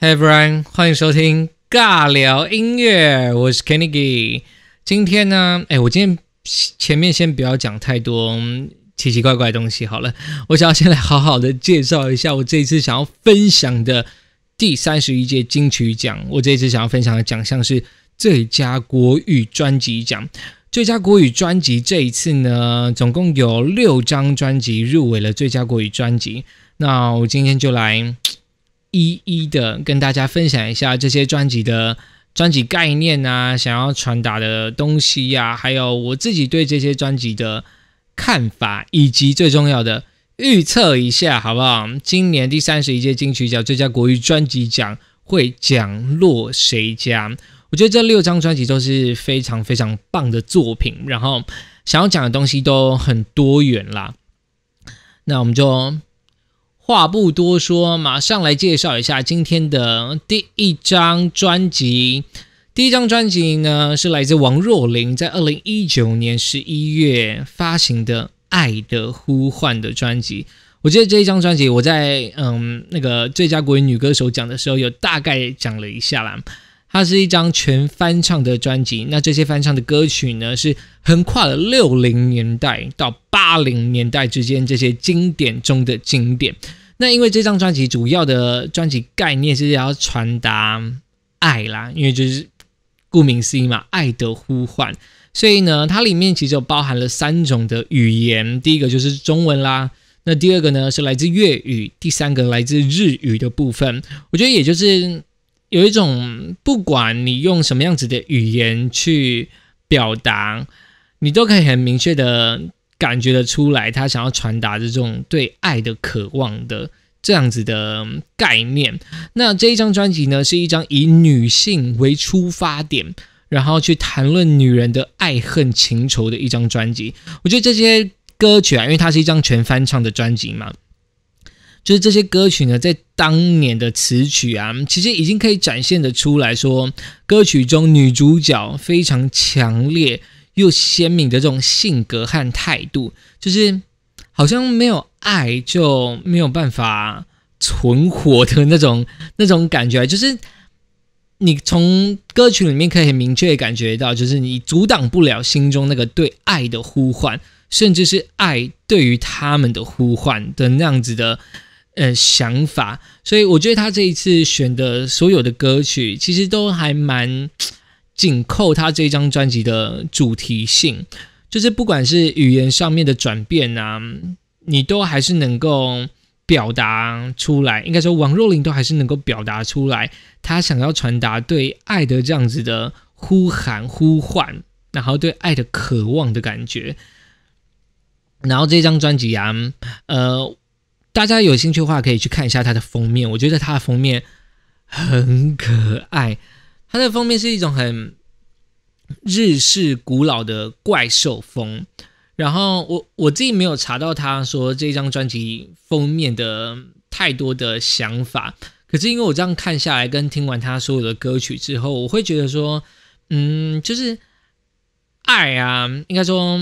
h e v e r y o n e 欢迎收听尬聊音乐，我是 Kennedy。今天呢，哎，我今天前面先不要讲太多奇奇怪怪的东西好了，我想要先来好好的介绍一下我这一次想要分享的第三十一届金曲奖。我这一次想要分享的奖项是最佳国语专辑奖。最佳国语专辑这一次呢，总共有六张专辑入围了最佳国语专辑。那我今天就来。一一的跟大家分享一下这些专辑的专辑概念呐，想要传达的东西呀，还有我自己对这些专辑的看法，以及最重要的预测一下，好不好？今年第三十一届金曲奖最佳国语专辑奖会奖落谁家？我觉得这六张专辑都是非常非常棒的作品，然后想要讲的东西都很多元啦。那我们就。话不多说，马上来介绍一下今天的第一张专辑。第一张专辑呢是来自王若琳在二零一九年十一月发行的《爱的呼唤》的专辑。我记得这一张专辑，我在嗯那个最佳国语女歌手奖的时候有大概讲了一下啦。它是一张全翻唱的专辑。那这些翻唱的歌曲呢，是横跨了六零年代到八零年代之间这些经典中的经典。那因为这张专辑主要的专辑概念是要传达爱啦，因为就是顾名思义嘛，爱的呼唤。所以呢，它里面其实有包含了三种的语言，第一个就是中文啦，那第二个呢是来自粤语，第三个来自日语的部分。我觉得也就是有一种，不管你用什么样子的语言去表达，你都可以很明确的。感觉得出来，他想要传达的这种对爱的渴望的这样子的概念。那这一张专辑呢，是一张以女性为出发点，然后去谈论女人的爱恨情仇的一张专辑。我觉得这些歌曲啊，因为它是一张全翻唱的专辑嘛，就是这些歌曲呢，在当年的词曲啊，其实已经可以展现的出来说，歌曲中女主角非常强烈。又鲜明的这种性格和态度，就是好像没有爱就没有办法存活的那种那种感觉，就是你从歌曲里面可以很明确的感觉到，就是你阻挡不了心中那个对爱的呼唤，甚至是爱对于他们的呼唤的那样子的呃想法。所以我觉得他这一次选的所有的歌曲，其实都还蛮。紧扣他这张专辑的主题性，就是不管是语言上面的转变啊，你都还是能够表达出来。应该说王若琳都还是能够表达出来，她想要传达对爱的这样子的呼喊、呼唤，然后对爱的渴望的感觉。然后这张专辑啊，呃，大家有兴趣的话可以去看一下它的封面，我觉得它的封面很可爱。它的封面是一种很日式古老的怪兽风，然后我我自己没有查到他说这张专辑封面的太多的想法，可是因为我这样看下来跟听完他所有的歌曲之后，我会觉得说，嗯，就是爱啊，应该说，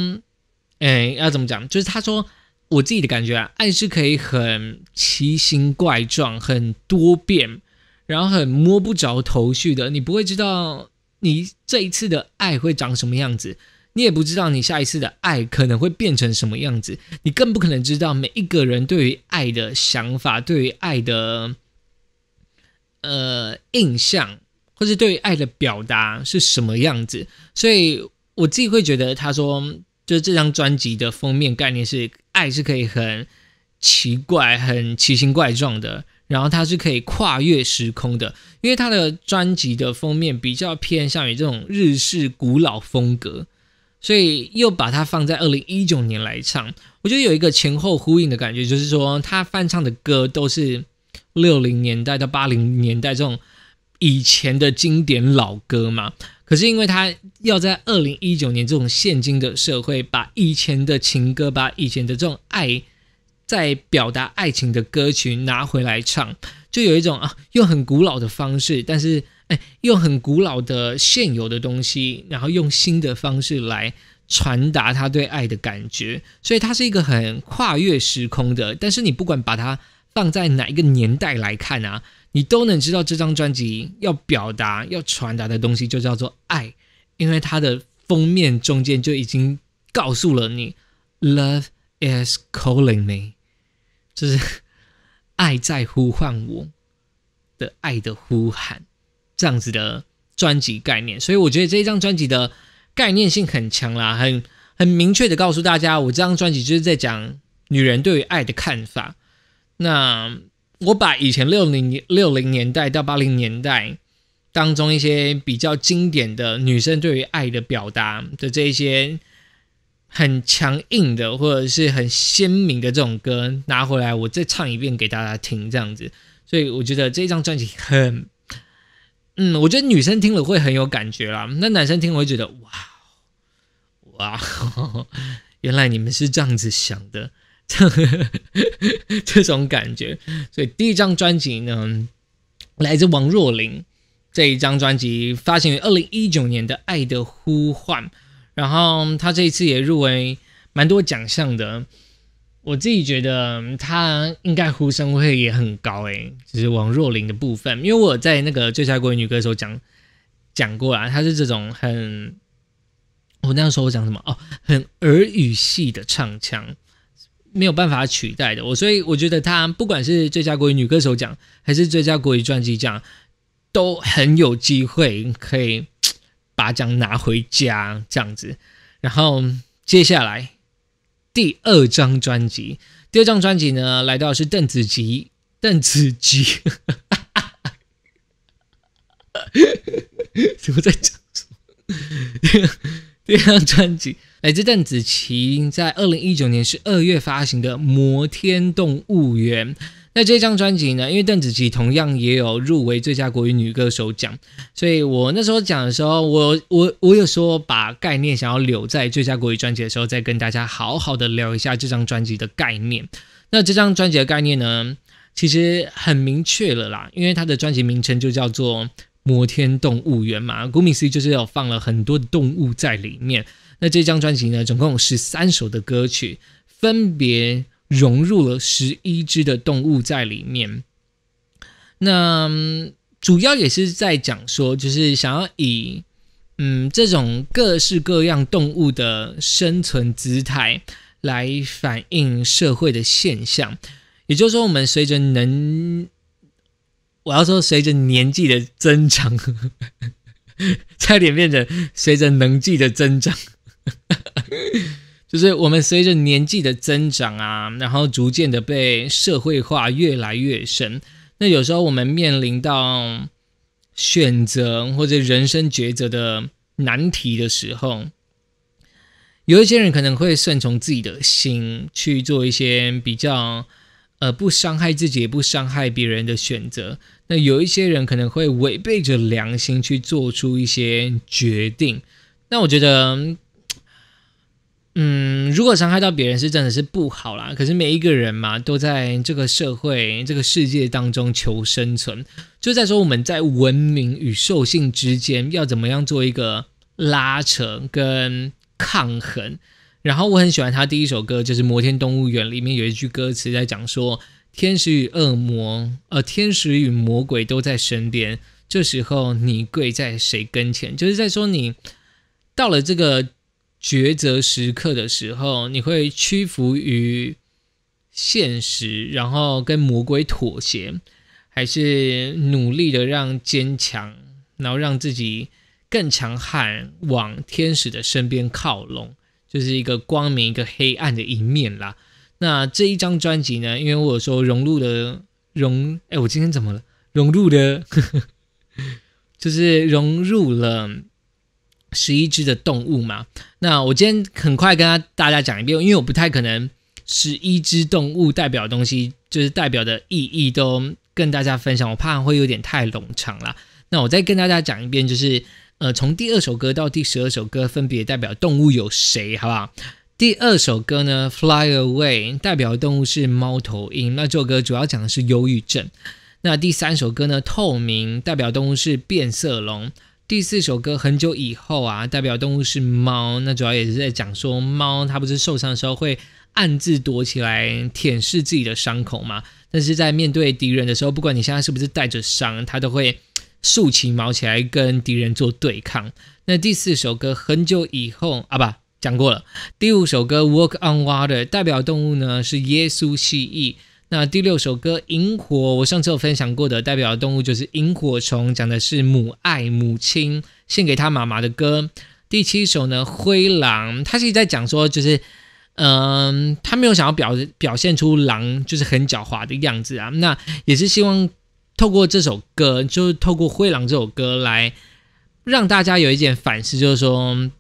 哎，要怎么讲？就是他说我自己的感觉啊，爱是可以很奇形怪状，很多变。然后很摸不着头绪的，你不会知道你这一次的爱会长什么样子，你也不知道你下一次的爱可能会变成什么样子，你更不可能知道每一个人对于爱的想法、对于爱的呃印象，或者对于爱的表达是什么样子。所以我自己会觉得，他说就这张专辑的封面概念是爱是可以很奇怪、很奇形怪状的。然后它是可以跨越时空的，因为它的专辑的封面比较偏向于这种日式古老风格，所以又把它放在二零一九年来唱，我觉得有一个前后呼应的感觉，就是说他翻唱的歌都是六零年代到八零年代这种以前的经典老歌嘛。可是因为他要在二零一九年这种现今的社会，把以前的情歌，把以前的这种爱。在表达爱情的歌曲拿回来唱，就有一种啊，用很古老的方式，但是哎，用很古老的现有的东西，然后用新的方式来传达他对爱的感觉。所以它是一个很跨越时空的。但是你不管把它放在哪一个年代来看啊，你都能知道这张专辑要表达、要传达的东西就叫做爱，因为它的封面中间就已经告诉了你，Love is calling me。就是 爱在呼唤我，的爱的呼喊，这样子的专辑概念。所以我觉得这一张专辑的概念性很强啦，很很明确的告诉大家，我这张专辑就是在讲女人对于爱的看法。那我把以前六零六零年代到八零年代当中一些比较经典的女生对于爱的表达的这些。很强硬的或者是很鲜明的这种歌拿回来，我再唱一遍给大家听，这样子。所以我觉得这张专辑很，嗯，我觉得女生听了会很有感觉啦。那男生听，会觉得哇哇，原来你们是这样子想的，这样这种感觉。所以第一张专辑呢，来自王若琳这一张专辑，发行于二零一九年的《爱的呼唤》。然后他这一次也入围蛮多奖项的，我自己觉得他应该呼声会也很高诶，就是王若琳的部分，因为我在那个最佳国语女歌手奖讲过啊，她是这种很，我那时候讲什么哦，很儿语系的唱腔，没有办法取代的，我所以我觉得她不管是最佳国语女歌手奖还是最佳国语专辑奖，都很有机会可以。把奖拿回家这样子，然后接下来第二张专辑，第二张专辑呢，来到是邓紫棋，邓紫棋，哈哈哈哈哈，怎么在讲什么？第二张专辑来自邓紫棋，在二零一九年十二月发行的《摩天动物园》。那这张专辑呢？因为邓紫棋同样也有入围最佳国语女歌手奖，所以我那时候讲的时候，我我我有说把概念想要留在最佳国语专辑的时候，再跟大家好好的聊一下这张专辑的概念。那这张专辑的概念呢，其实很明确了啦，因为它的专辑名称就叫做《摩天动物园》嘛，顾名思义就是有放了很多的动物在里面。那这张专辑呢，总共有十三首的歌曲，分别。融入了十一只的动物在里面，那主要也是在讲说，就是想要以嗯这种各式各样动物的生存姿态来反映社会的现象。也就是说，我们随着能，我要说随着年纪的增长，差点变成随着能计的增长。就是我们随着年纪的增长啊，然后逐渐的被社会化越来越深。那有时候我们面临到选择或者人生抉择的难题的时候，有一些人可能会顺从自己的心去做一些比较呃不伤害自己也不伤害别人的选择。那有一些人可能会违背着良心去做出一些决定。那我觉得。嗯，如果伤害到别人是真的是不好啦。可是每一个人嘛，都在这个社会、这个世界当中求生存，就在说我们在文明与兽性之间要怎么样做一个拉扯跟抗衡。然后我很喜欢他第一首歌，就是《摩天动物园》里面有一句歌词在讲说：天使与恶魔，呃，天使与魔鬼都在身边，这时候你跪在谁跟前？就是在说你到了这个。抉择时刻的时候，你会屈服于现实，然后跟魔鬼妥协，还是努力的让坚强，然后让自己更强悍，往天使的身边靠拢？就是一个光明，一个黑暗的一面啦。那这一张专辑呢？因为我说融入的融，哎，我今天怎么了？融入的，就是融入了。十一只的动物嘛，那我今天很快跟大家讲一遍，因为我不太可能十一只动物代表东西，就是代表的意义都跟大家分享，我怕会有点太冗长了。那我再跟大家讲一遍，就是呃，从第二首歌到第十二首歌，分别代表动物有谁，好不好？第二首歌呢，Fly Away，代表动物是猫头鹰。那这首歌主要讲的是忧郁症。那第三首歌呢，透明，代表动物是变色龙。第四首歌很久以后啊，代表动物是猫。那主要也是在讲说猫，它不是受伤的时候会暗自躲起来舔舐自己的伤口嘛？但是在面对敌人的时候，不管你现在是不是带着伤，它都会竖起毛起来跟敌人做对抗。那第四首歌很久以后啊，不讲过了。第五首歌《Walk on Water》，代表动物呢是耶稣蜥蜴。那第六首歌《萤火》，我上次有分享过的，代表的动物就是萤火虫，讲的是母爱，母亲献给他妈妈的歌。第七首呢，《灰狼》，他是在讲说，就是，嗯，他没有想要表表现出狼就是很狡猾的样子啊。那也是希望透过这首歌，就是透过《灰狼》这首歌来让大家有一点反思，就是说，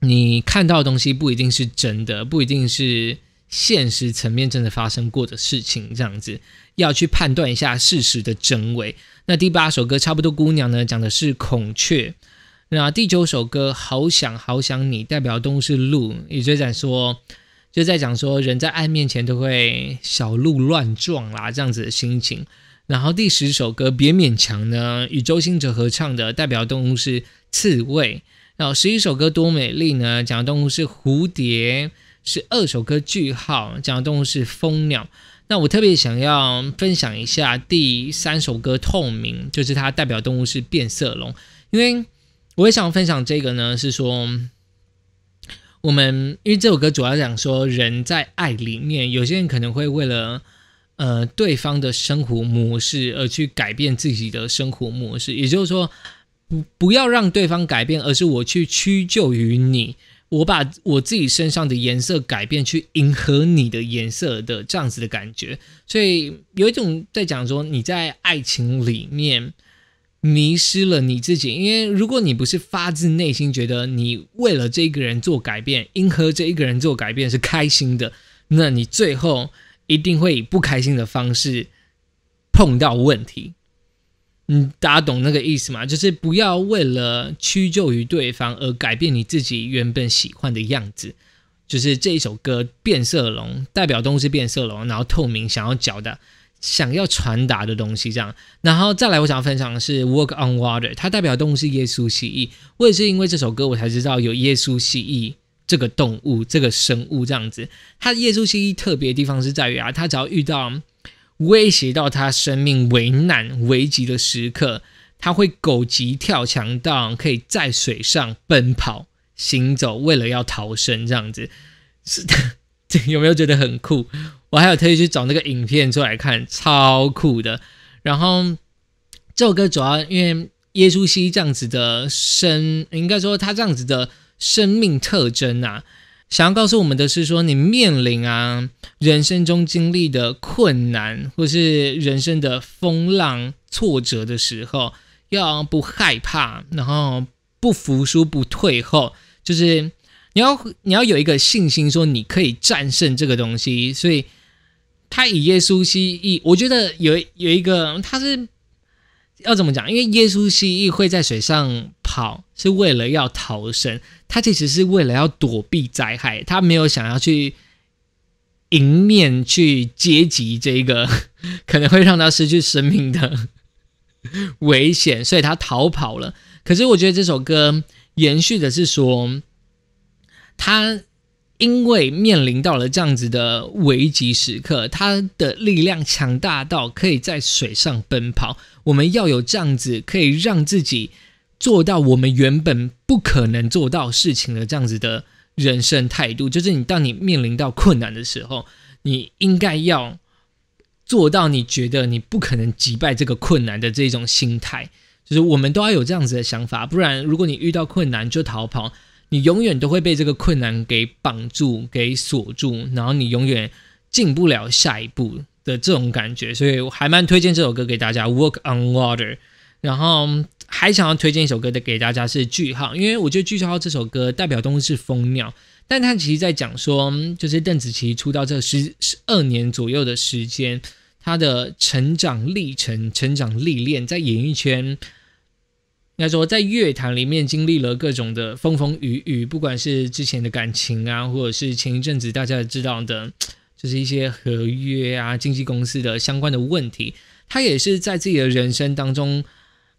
你看到的东西不一定是真的，不一定是。现实层面真的发生过的事情，这样子要去判断一下事实的真伪。那第八首歌《差不多姑娘》呢，讲的是孔雀。那第九首歌《好想好想你》代表动物是鹿，宇就展说就在讲说人在爱面前都会小鹿乱撞啦，这样子的心情。然后第十首歌《别勉强》呢，与周兴哲合唱的，代表动物是刺猬。然后十一首歌《多美丽》呢，讲的动物是蝴蝶。是二首歌句号讲的动物是蜂鸟，那我特别想要分享一下第三首歌透明，就是它代表动物是变色龙，因为我也想分享这个呢，是说我们因为这首歌主要讲说人在爱里面，有些人可能会为了呃对方的生活模式而去改变自己的生活模式，也就是说不不要让对方改变，而是我去屈就于你。我把我自己身上的颜色改变，去迎合你的颜色的这样子的感觉，所以有一种在讲说你在爱情里面迷失了你自己。因为如果你不是发自内心觉得你为了这个人做改变，迎合这一个人做改变是开心的，那你最后一定会以不开心的方式碰到问题。嗯，大家懂那个意思吗？就是不要为了屈就于对方而改变你自己原本喜欢的样子。就是这一首歌《变色龙》，代表动物是变色龙，然后透明，想要讲的、想要传达的东西这样。然后再来，我想要分享的是《Work on Water》，它代表动物是耶稣蜥蜴。我也是因为这首歌，我才知道有耶稣蜥蜴这个动物、这个生物这样子。它耶稣蜥蜴特别的地方是在于啊，它只要遇到。威胁到他生命危难、危急的时刻，他会狗急跳墙到可以在水上奔跑、行走，为了要逃生，这样子是的，有没有觉得很酷？我还有特意去找那个影片出来看，超酷的。然后这首歌主要因为耶稣西这样子的生，应该说他这样子的生命特征啊。想要告诉我们的是，说你面临啊人生中经历的困难，或是人生的风浪、挫折的时候，要不害怕，然后不服输、不退后，就是你要你要有一个信心，说你可以战胜这个东西。所以他以耶稣基督，我觉得有有一个他是。要怎么讲？因为耶稣蜥蜴会在水上跑，是为了要逃生。它其实是为了要躲避灾害，它没有想要去迎面去接击这个 可能会让他失去生命的危险，所以他逃跑了。可是我觉得这首歌延续的是说，他因为面临到了这样子的危急时刻，他的力量强大到可以在水上奔跑。我们要有这样子，可以让自己做到我们原本不可能做到事情的这样子的人生态度，就是你当你面临到困难的时候，你应该要做到你觉得你不可能击败这个困难的这种心态，就是我们都要有这样子的想法，不然如果你遇到困难就逃跑，你永远都会被这个困难给绑住、给锁住，然后你永远进不了下一步。的这种感觉，所以我还蛮推荐这首歌给大家，《Work on Water》。然后还想要推荐一首歌的给大家是《句号》，因为我觉得《句号》这首歌代表动物是蜂鸟，但它其实在讲说，就是邓紫棋出道这十十二年左右的时间，她的成长历程、成长历练，在演艺圈应该说，在乐坛里面经历了各种的风风雨雨，不管是之前的感情啊，或者是前一阵子大家知道的。就是一些合约啊、经纪公司的相关的问题，他也是在自己的人生当中，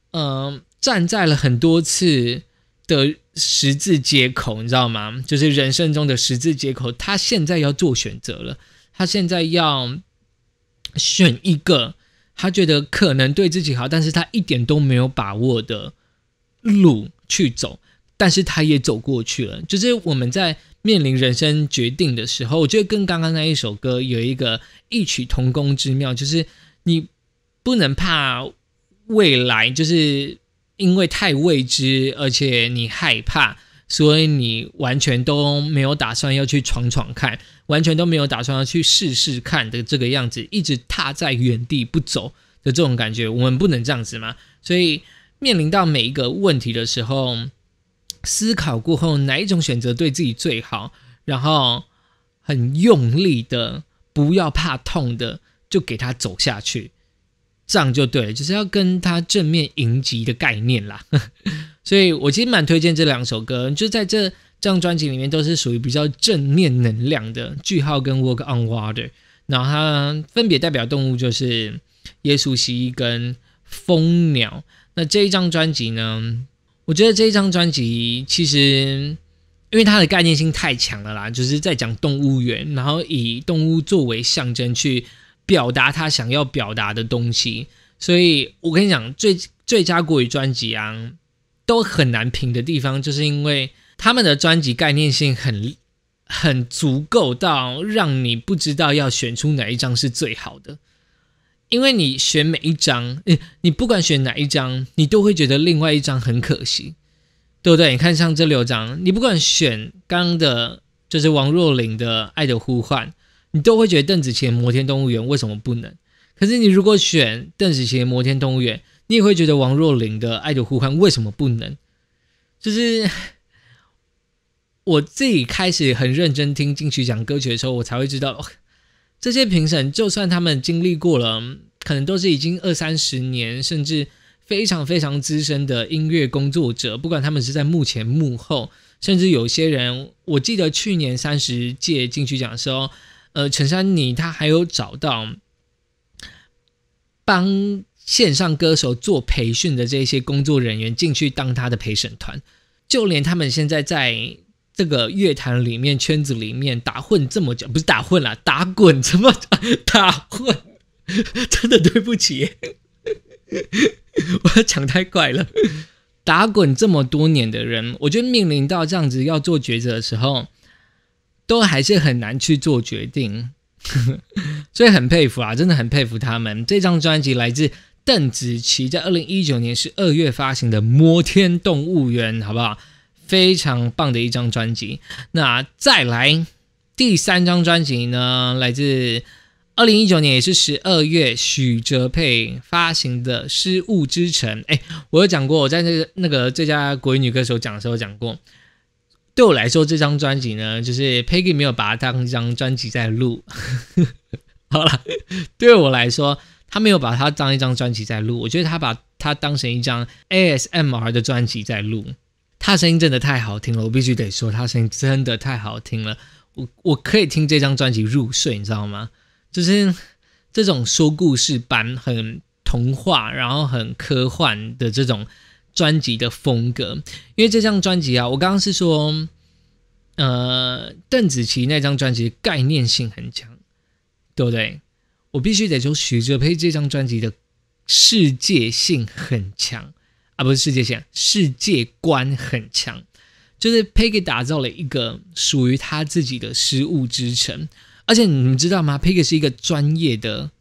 嗯，站在了很多次的十字街口，你知道吗？就是人生中的十字街口，他现在要做选择了，他现在要选一个他觉得可能对自己好，但是他一点都没有把握的路去走。但是他也走过去了，就是我们在面临人生决定的时候，我觉得跟刚刚那一首歌有一个异曲同工之妙，就是你不能怕未来，就是因为太未知，而且你害怕，所以你完全都没有打算要去闯闯看，完全都没有打算要去试试看的这个样子，一直踏在原地不走的这种感觉，我们不能这样子嘛？所以面临到每一个问题的时候。思考过后，哪一种选择对自己最好？然后很用力的，不要怕痛的，就给他走下去，这样就对了，就是要跟他正面迎击的概念啦。所以我其实蛮推荐这两首歌，就在这张专辑里面都是属于比较正面能量的。句号跟 Work on Water，然后它分别代表动物就是耶稣蜴跟蜂鸟。那这一张专辑呢？我觉得这一张专辑其实，因为它的概念性太强了啦，就是在讲动物园，然后以动物作为象征去表达他想要表达的东西。所以我跟你讲，最最佳国语专辑啊，都很难评的地方，就是因为他们的专辑概念性很很足够到让你不知道要选出哪一张是最好的。因为你选每一张，你你不管选哪一张，你都会觉得另外一张很可惜，对不对？你看像这六张，你不管选刚的，就是王若琳的《爱的呼唤》，你都会觉得邓紫棋《摩天动物园》为什么不能？可是你如果选邓紫棋《摩天动物园》，你也会觉得王若琳的《爱的呼唤》为什么不能？就是我自己开始很认真听金曲奖歌曲的时候，我才会知道。这些评审，就算他们经历过了，可能都是已经二三十年，甚至非常非常资深的音乐工作者。不管他们是在幕前幕后，甚至有些人，我记得去年三十届进去讲候，呃，陈珊妮她还有找到帮线上歌手做培训的这些工作人员进去当他的陪审团，就连他们现在在。这个乐坛里面圈子里面打混这么久，不是打混了，打滚怎么打混？真的对不起，我讲太快了。打滚这么多年的人，我觉得面临到这样子要做抉择的时候，都还是很难去做决定。所以很佩服啊，真的很佩服他们。这张专辑来自邓紫棋，在二零一九年十二月发行的《摩天动物园》，好不好？非常棒的一张专辑。那再来第三张专辑呢？来自二零一九年，也是十二月，许哲佩发行的《失物之城》。哎，我有讲过，我在那个那个最佳国语女歌手奖的时候讲过。对我来说，这张专辑呢，就是 Peggy 没有把它当一张专辑在录。好了，对我来说，他没有把它当一张专辑在录。我觉得他把它当成一张 ASMR 的专辑在录。他声音真的太好听了，我必须得说，他声音真的太好听了。我我可以听这张专辑入睡，你知道吗？就是这种说故事般、很童话，然后很科幻的这种专辑的风格。因为这张专辑啊，我刚刚是说，呃，邓紫棋那张专辑概念性很强，对不对？我必须得说，徐哲配这张专辑的世界性很强。啊，不是世界线，世界观很强，就是 Peggy 打造了一个属于他自己的失物之城，而且你们知道吗？Peggy 是一个专业的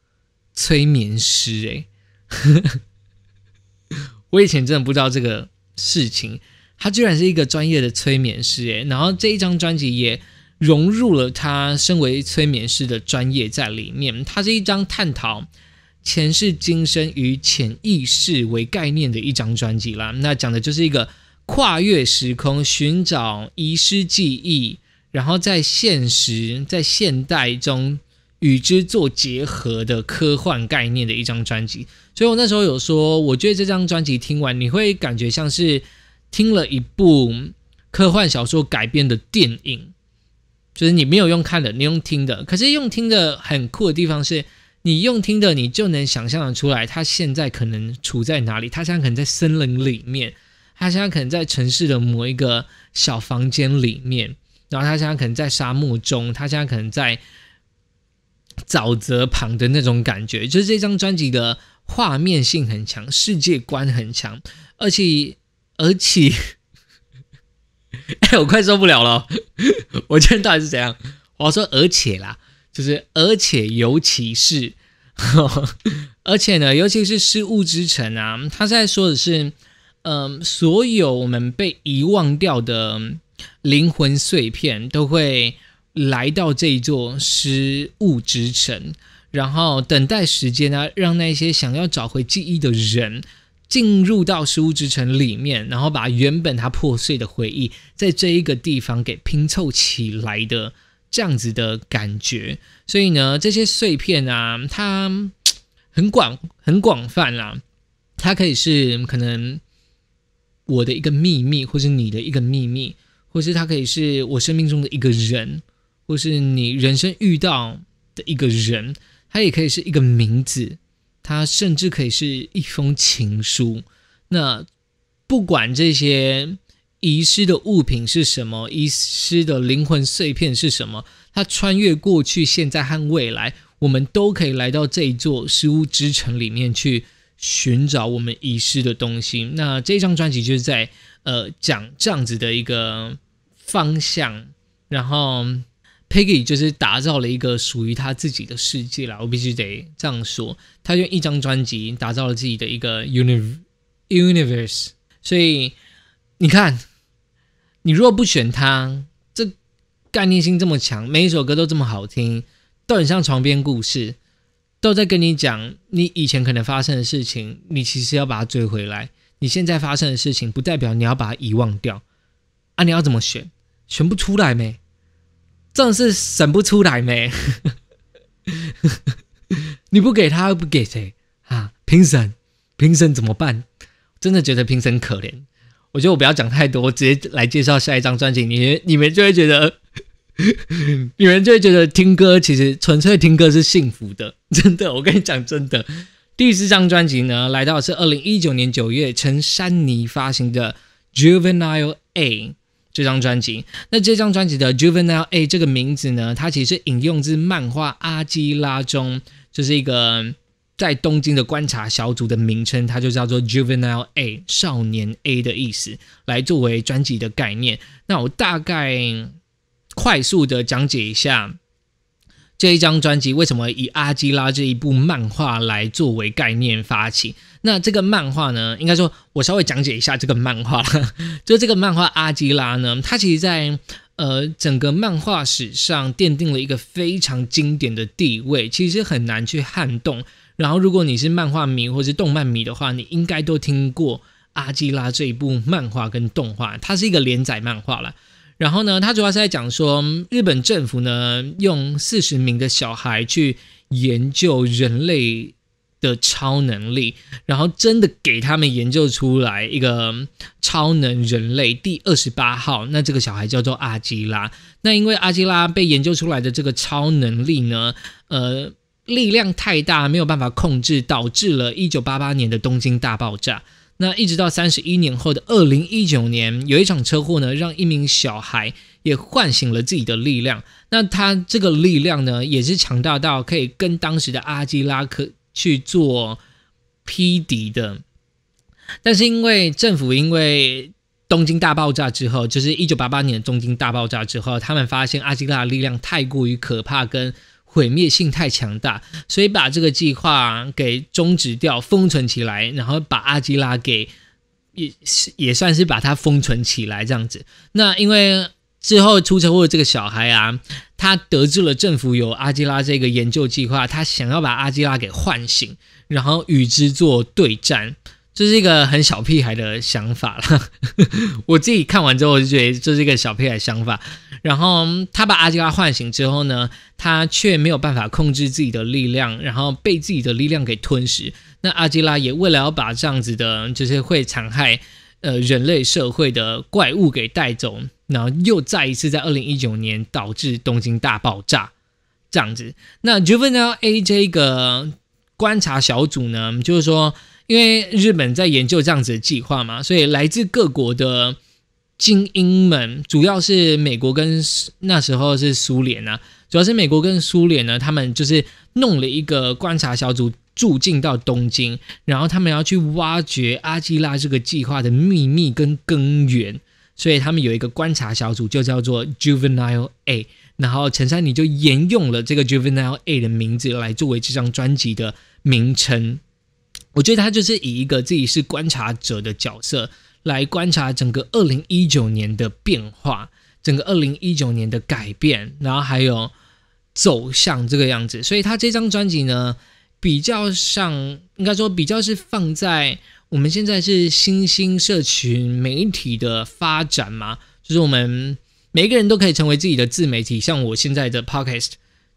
催眠师，哎，我以前真的不知道这个事情，他居然是一个专业的催眠师，哎，然后这一张专辑也融入了他身为催眠师的专业在里面，他这一张探讨。前世今生与潜意识为概念的一张专辑啦，那讲的就是一个跨越时空、寻找遗失记忆，然后在现实、在现代中与之做结合的科幻概念的一张专辑。所以我那时候有说，我觉得这张专辑听完，你会感觉像是听了一部科幻小说改编的电影，就是你没有用看的，你用听的。可是用听的很酷的地方是。你用听的，你就能想象的出来，他现在可能处在哪里？他现在可能在森林里面，他现在可能在城市的某一个小房间里面，然后他现在可能在沙漠中，他现在可能在沼泽旁的那种感觉。就是这张专辑的画面性很强，世界观很强，而且而且，哎，我快受不了了！我今天到底是怎样？我要说，而且啦。就是，而且尤其是，而且呢，尤其是失物之城啊，他在说的是，嗯，所有我们被遗忘掉的灵魂碎片都会来到这座失物之城，然后等待时间呢，让那些想要找回记忆的人进入到失物之城里面，然后把原本它破碎的回忆，在这一个地方给拼凑起来的。这样子的感觉，所以呢，这些碎片啊，它很广、很广泛啦。它可以是可能我的一个秘密，或是你的一个秘密，或是它可以是我生命中的一个人，或是你人生遇到的一个人。它也可以是一个名字，它甚至可以是一封情书。那不管这些。遗失的物品是什么？遗失的灵魂碎片是什么？他穿越过去、现在和未来，我们都可以来到这一座失物之城里面去寻找我们遗失的东西。那这张专辑就是在呃讲这样子的一个方向，然后 Peggy 就是打造了一个属于他自己的世界啦。我必须得这样说，他用一张专辑打造了自己的一个 universe，所以你看。你若不选他，这概念性这么强，每一首歌都这么好听，都很像床边故事，都在跟你讲你以前可能发生的事情。你其实要把它追回来，你现在发生的事情不代表你要把它遗忘掉啊！你要怎么选？选不出来没？真的是选不出来没？你不给他，不给谁啊？评审，评审怎么办？真的觉得评审可怜。我觉得我不要讲太多，我直接来介绍下一张专辑，你你们就会觉得，你们就会觉得听歌其实纯粹听歌是幸福的，真的，我跟你讲真的。第四张专辑呢，来到是二零一九年九月，陈珊妮发行的《Juvenile A》这张专辑。那这张专辑的《Juvenile A》这个名字呢，它其实引用自漫画《阿基拉》中，就是一个。在东京的观察小组的名称，它就叫做 “Juvenile A”（ 少年 A） 的意思，来作为专辑的概念。那我大概快速的讲解一下这一张专辑为什么以《阿基拉》这一部漫画来作为概念发起。那这个漫画呢，应该说，我稍微讲解一下这个漫画就这个漫画《阿基拉》呢，它其实在呃整个漫画史上奠定了一个非常经典的地位，其实很难去撼动。然后，如果你是漫画迷或者是动漫迷的话，你应该都听过《阿基拉》这一部漫画跟动画，它是一个连载漫画了。然后呢，它主要是在讲说，日本政府呢用四十名的小孩去研究人类的超能力，然后真的给他们研究出来一个超能人类第二十八号。那这个小孩叫做阿基拉。那因为阿基拉被研究出来的这个超能力呢，呃。力量太大，没有办法控制，导致了1988年的东京大爆炸。那一直到三十一年后的2019年，有一场车祸呢，让一名小孩也唤醒了自己的力量。那他这个力量呢，也是强大到可以跟当时的阿基拉克去做匹敌的。但是因为政府，因为东京大爆炸之后，就是1988年的东京大爆炸之后，他们发现阿基拉的力量太过于可怕，跟毁灭性太强大，所以把这个计划给终止掉，封存起来，然后把阿基拉给也也算是把它封存起来这样子。那因为之后出车祸这个小孩啊，他得知了政府有阿基拉这个研究计划，他想要把阿基拉给唤醒，然后与之做对战，这是一个很小屁孩的想法了。我自己看完之后，我就觉得这是一个小屁孩想法。然后他把阿基拉唤醒之后呢，他却没有办法控制自己的力量，然后被自己的力量给吞噬。那阿基拉也为了要把这样子的，就是会残害，呃，人类社会的怪物给带走，然后又再一次在二零一九年导致东京大爆炸这样子。那 juvenile AJ 的观察小组呢，就是说，因为日本在研究这样子的计划嘛，所以来自各国的。精英们主要是美国跟那时候是苏联啊，主要是美国跟苏联呢，他们就是弄了一个观察小组驻进到东京，然后他们要去挖掘阿基拉这个计划的秘密跟根源，所以他们有一个观察小组就叫做 Juvenile A，然后陈珊妮就沿用了这个 Juvenile A 的名字来作为这张专辑的名称，我觉得他就是以一个自己是观察者的角色。来观察整个二零一九年的变化，整个二零一九年的改变，然后还有走向这个样子。所以他这张专辑呢，比较像，应该说比较是放在我们现在是新兴社群媒体的发展嘛，就是我们每个人都可以成为自己的自媒体，像我现在的 Podcast。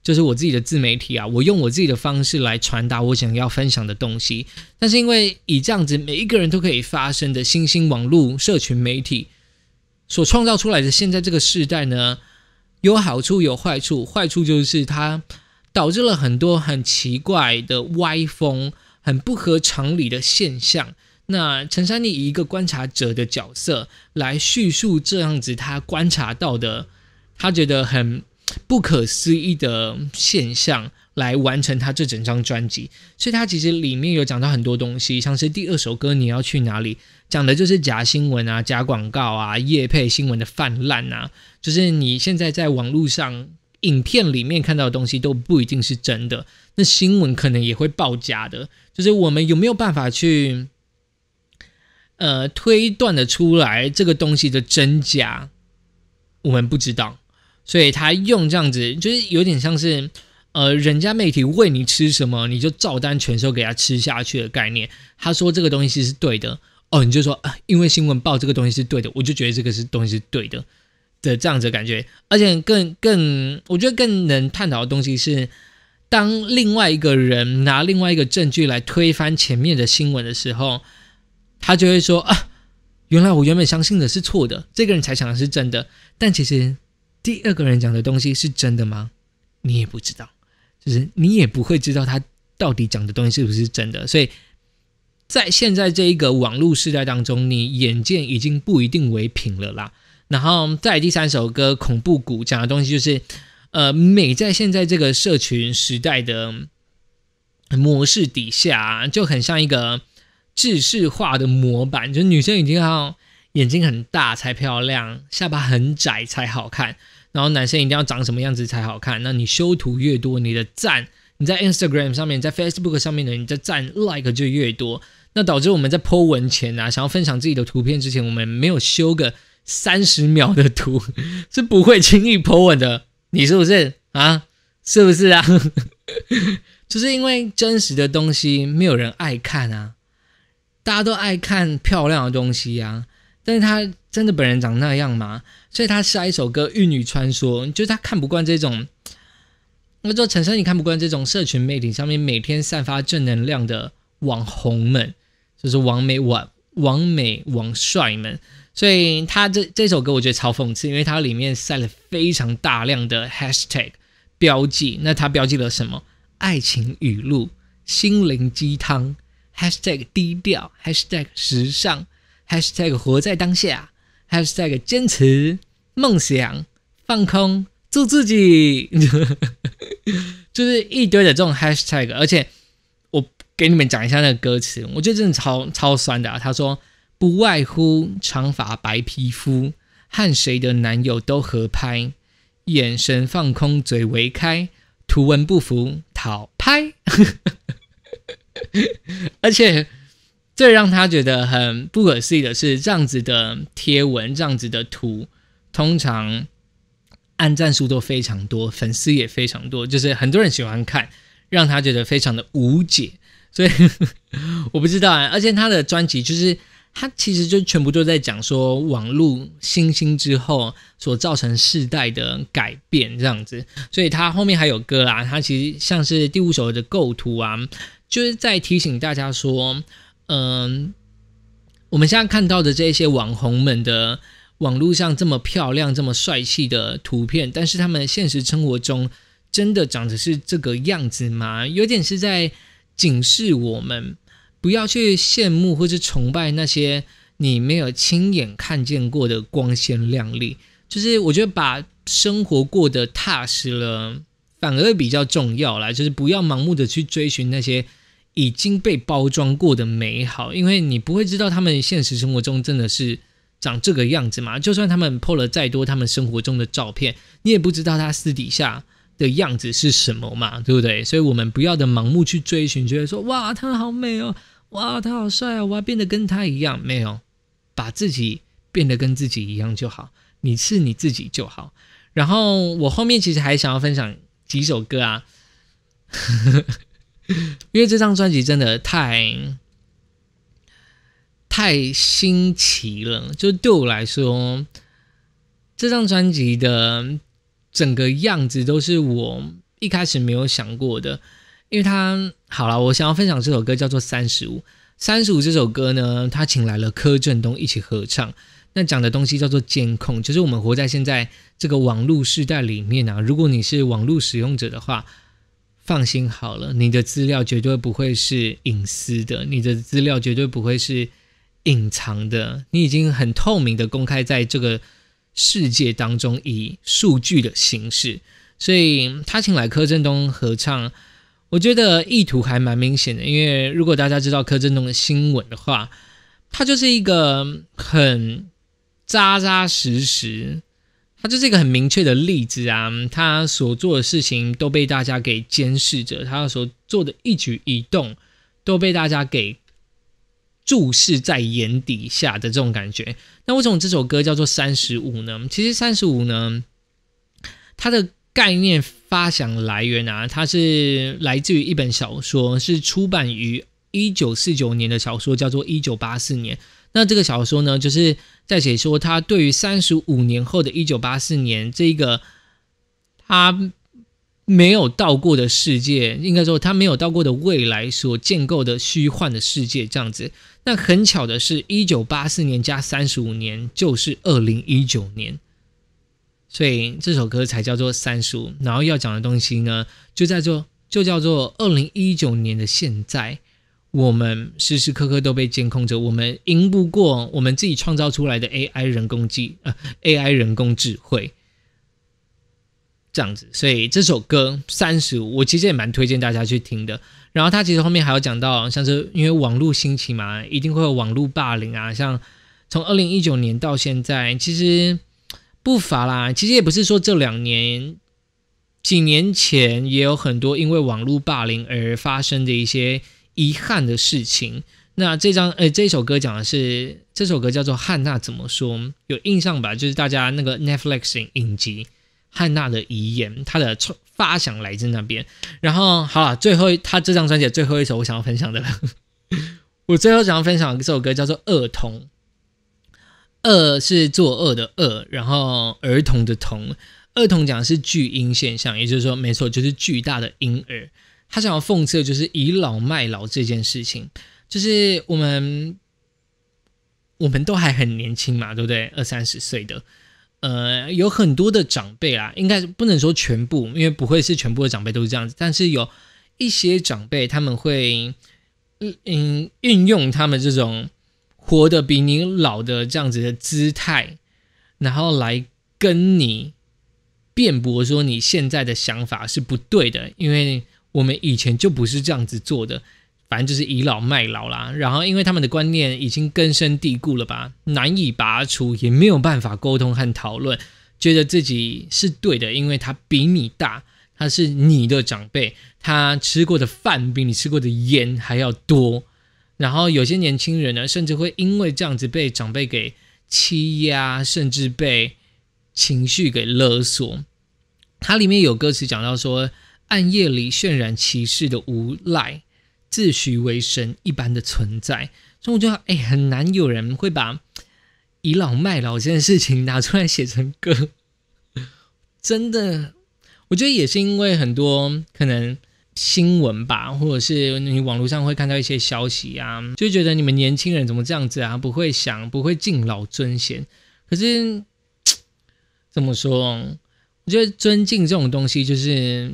就是我自己的自媒体啊，我用我自己的方式来传达我想要分享的东西。但是因为以这样子每一个人都可以发声的新兴网络社群媒体所创造出来的现在这个时代呢，有好处有坏处，坏处就是它导致了很多很奇怪的歪风、很不合常理的现象。那陈珊妮以一个观察者的角色来叙述这样子，他观察到的，他觉得很。不可思议的现象来完成他这整张专辑，所以他其实里面有讲到很多东西，像是第二首歌你要去哪里，讲的就是假新闻啊、假广告啊、夜配新闻的泛滥啊，就是你现在在网络上影片里面看到的东西都不一定是真的，那新闻可能也会报假的，就是我们有没有办法去呃推断的出来这个东西的真假，我们不知道。所以他用这样子，就是有点像是，呃，人家媒体喂你吃什么，你就照单全收给他吃下去的概念。他说这个东西是对的，哦，你就说啊，因为新闻报这个东西是对的，我就觉得这个是东西是对的的这样子感觉。而且更更，我觉得更能探讨的东西是，当另外一个人拿另外一个证据来推翻前面的新闻的时候，他就会说啊，原来我原本相信的是错的，这个人才想的是真的，但其实。第二个人讲的东西是真的吗？你也不知道，就是你也不会知道他到底讲的东西是不是真的。所以，在现在这一个网络时代当中，你眼见已经不一定为凭了啦。然后，在第三首歌《恐怖谷》讲的东西就是，呃，美在现在这个社群时代的模式底下，就很像一个制式化的模板，就是女生已定要眼睛很大才漂亮，下巴很窄才好看。然后男生一定要长什么样子才好看？那你修图越多，你的赞，你在 Instagram 上面，在 Facebook 上面的，你的赞 like 就越多。那导致我们在 po 文前啊，想要分享自己的图片之前，我们没有修个三十秒的图 是不会轻易 po 文的。你是不是啊？是不是啊？就是因为真实的东西没有人爱看啊，大家都爱看漂亮的东西啊，但是它。真的本人长那样吗？所以他下一首歌《玉女穿梭》，就是他看不惯这种。我说陈升，你看不惯这种社群媒体上面每天散发正能量的网红们，就是网美网网美网帅们。所以他这这首歌，我觉得超讽刺，因为它里面塞了非常大量的 hashtag 标记。那它标记了什么？爱情语录、心灵鸡汤、hashtag 低调、hashtag 时尚、hashtag 活在当下。#hashtag 坚持梦想放空祝自己，就是一堆的这种 #hashtag，而且我给你们讲一下那个歌词，我觉得真的超超酸的。他说：“不外乎长发白皮肤，和谁的男友都合拍，眼神放空，嘴微开，图文不符，讨拍。”而且。最让他觉得很不可思议的是，这样子的贴文、这样子的图，通常按赞数都非常多，粉丝也非常多，就是很多人喜欢看，让他觉得非常的无解。所以 我不知道啊，而且他的专辑就是他其实就全部都在讲说网络新兴之后所造成世代的改变这样子，所以他后面还有歌啦，他其实像是第五首的构图啊，就是在提醒大家说。嗯，我们现在看到的这些网红们的网络上这么漂亮、这么帅气的图片，但是他们现实生活中真的长得是这个样子吗？有点是在警示我们，不要去羡慕或是崇拜那些你没有亲眼看见过的光鲜亮丽。就是我觉得把生活过得踏实了，反而比较重要啦。就是不要盲目的去追寻那些。已经被包装过的美好，因为你不会知道他们现实生活中真的是长这个样子嘛。就算他们破了再多他们生活中的照片，你也不知道他私底下的样子是什么嘛，对不对？所以我们不要的盲目去追寻，觉得说哇他好美哦，哇他好帅啊，我要变得跟他一样，没有把自己变得跟自己一样就好，你是你自己就好。然后我后面其实还想要分享几首歌啊。因为这张专辑真的太太新奇了，就对我来说，这张专辑的整个样子都是我一开始没有想过的。因为他好了，我想要分享这首歌叫做《三十五》，三十五这首歌呢，他请来了柯震东一起合唱。那讲的东西叫做监控，就是我们活在现在这个网络时代里面啊，如果你是网络使用者的话。放心好了，你的资料绝对不会是隐私的，你的资料绝对不会是隐藏的，你已经很透明的公开在这个世界当中以数据的形式。所以他请来柯震东合唱，我觉得意图还蛮明显的，因为如果大家知道柯震东的新闻的话，他就是一个很扎扎实实。他就是一个很明确的例子啊，他所做的事情都被大家给监视着，他所做的一举一动都被大家给注视在眼底下的这种感觉。那为什么这首歌叫做三十五呢？其实三十五呢，它的概念发想来源啊，它是来自于一本小说，是出版于一九四九年的小说，叫做《一九八四年》。那这个小说呢，就是在写说他对于三十五年后的一九八四年这个他没有到过的世界，应该说他没有到过的未来所建构的虚幻的世界这样子。那很巧的是，一九八四年加三十五年就是二零一九年，所以这首歌才叫做三十五。然后要讲的东西呢，就在做，就叫做二零一九年的现在。我们时时刻刻都被监控着，我们赢不过我们自己创造出来的 AI 人工技呃啊，AI 人工智慧这样子。所以这首歌《三十五》，我其实也蛮推荐大家去听的。然后他其实后面还有讲到，像是因为网络兴起嘛，一定会有网络霸凌啊。像从二零一九年到现在，其实不乏啦。其实也不是说这两年，几年前也有很多因为网络霸凌而发生的一些。遗憾的事情。那这张，呃，这首歌讲的是，这首歌叫做《汉娜》，怎么说有印象吧？就是大家那个 Netflix 影集《汉娜》的遗言，它的发想来自那边。然后好了，最后他这张专辑最后一首，我想要分享的。我最后想要分享这首歌叫做《儿童》，“恶是作恶的“恶”，然后儿童的“童”。儿童讲的是巨婴现象，也就是说，没错，就是巨大的婴儿。他想要讽刺的就是倚老卖老这件事情，就是我们我们都还很年轻嘛，对不对？二三十岁的，呃，有很多的长辈啦，应该不能说全部，因为不会是全部的长辈都是这样子。但是有一些长辈，他们会嗯嗯运用他们这种活得比你老的这样子的姿态，然后来跟你辩驳说你现在的想法是不对的，因为。我们以前就不是这样子做的，反正就是倚老卖老啦。然后，因为他们的观念已经根深蒂固了吧，难以拔除，也没有办法沟通和讨论，觉得自己是对的，因为他比你大，他是你的长辈，他吃过的饭比你吃过的盐还要多。然后，有些年轻人呢，甚至会因为这样子被长辈给欺压，甚至被情绪给勒索。它里面有歌词讲到说。暗夜里渲染骑士的无赖，自诩为神一般的存在。所以我觉得，哎，很难有人会把倚老卖老这件事情拿出来写成歌。真的，我觉得也是因为很多可能新闻吧，或者是你网络上会看到一些消息啊，就觉得你们年轻人怎么这样子啊？不会想，不会敬老尊贤。可是 怎么说？我觉得尊敬这种东西，就是。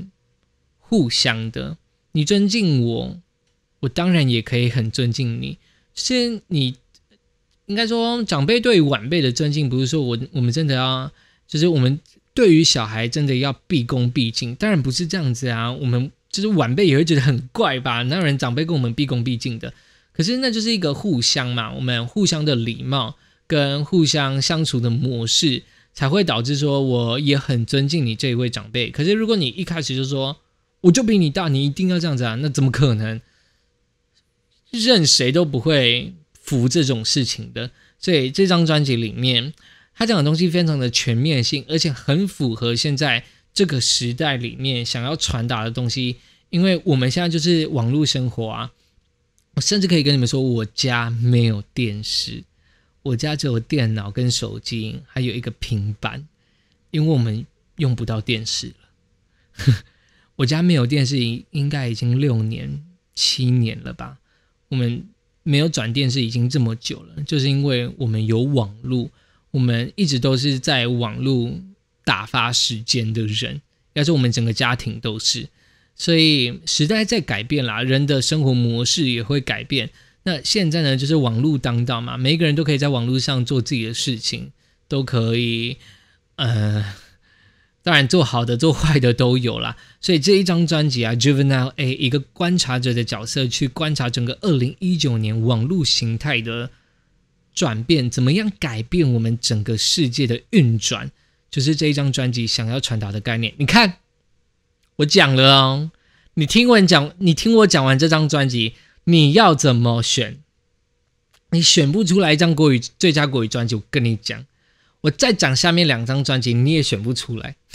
互相的，你尊敬我，我当然也可以很尊敬你。先，你应该说长辈对晚辈的尊敬，不是说我我们真的要，就是我们对于小孩真的要毕恭毕敬。当然不是这样子啊，我们就是晚辈也会觉得很怪吧？哪有人长辈跟我们毕恭毕敬的？可是那就是一个互相嘛，我们互相的礼貌跟互相相处的模式，才会导致说我也很尊敬你这一位长辈。可是如果你一开始就说。我就比你大，你一定要这样子啊？那怎么可能？任谁都不会服这种事情的。所以这张专辑里面，他讲的东西非常的全面性，而且很符合现在这个时代里面想要传达的东西。因为我们现在就是网络生活啊，我甚至可以跟你们说，我家没有电视，我家只有电脑跟手机，还有一个平板，因为我们用不到电视了。我家没有电视，应应该已经六年七年了吧？我们没有转电视已经这么久了，就是因为我们有网络，我们一直都是在网络打发时间的人，要是我们整个家庭都是。所以时代在改变啦，人的生活模式也会改变。那现在呢，就是网络当道嘛，每个人都可以在网络上做自己的事情，都可以，呃，当然，做好的、做坏的都有啦。所以这一张专辑啊，《j u v e n i l A》一个观察者的角色去观察整个二零一九年网络形态的转变，怎么样改变我们整个世界的运转，就是这一张专辑想要传达的概念。你看，我讲了哦，你听我讲，你听我讲完这张专辑，你要怎么选？你选不出来一张国语最佳国语专辑，我跟你讲。我再讲下面两张专辑，你也选不出来。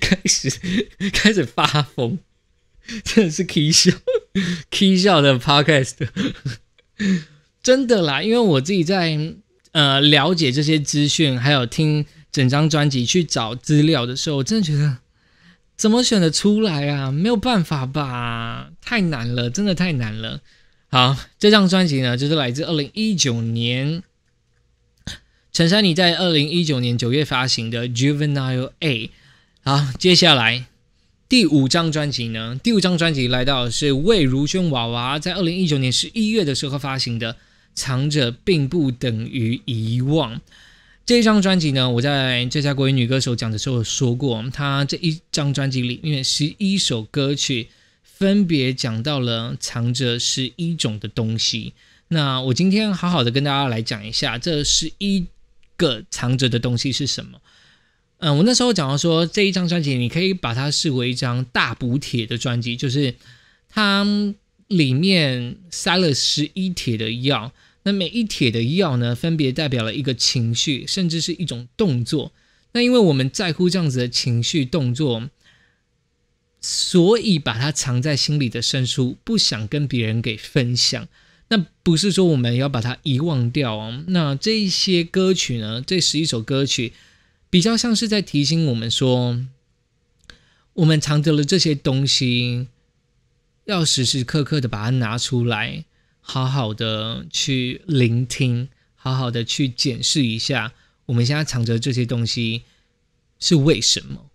开始开始发疯，真的是 k 笑 k 笑的 podcast，真的啦。因为我自己在呃了解这些资讯，还有听整张专辑去找资料的时候，我真的觉得怎么选得出来啊？没有办法吧，太难了，真的太难了。好，这张专辑呢，就是来自二零一九年。陈珊妮在二零一九年九月发行的《Juvenile A》，好，接下来第五张专辑呢？第五张专辑来到是魏如萱娃娃在二零一九年十一月的时候发行的《藏着并不等于遗忘》这一张专辑呢，我在最佳国语女歌手奖的时候说过，她这一张专辑里面十一首歌曲分别讲到了藏着十一种的东西。那我今天好好的跟大家来讲一下，这十一。个藏着的东西是什么？嗯，我那时候讲到说，这一张专辑你可以把它视为一张大补铁的专辑，就是它里面塞了十一铁的药。那每一铁的药呢，分别代表了一个情绪，甚至是一种动作。那因为我们在乎这样子的情绪动作，所以把它藏在心里的深处，不想跟别人给分享。那不是说我们要把它遗忘掉哦。那这些歌曲呢？这十一首歌曲比较像是在提醒我们说，我们藏着了这些东西，要时时刻刻的把它拿出来，好好的去聆听，好好的去检视一下，我们现在藏着这些东西是为什么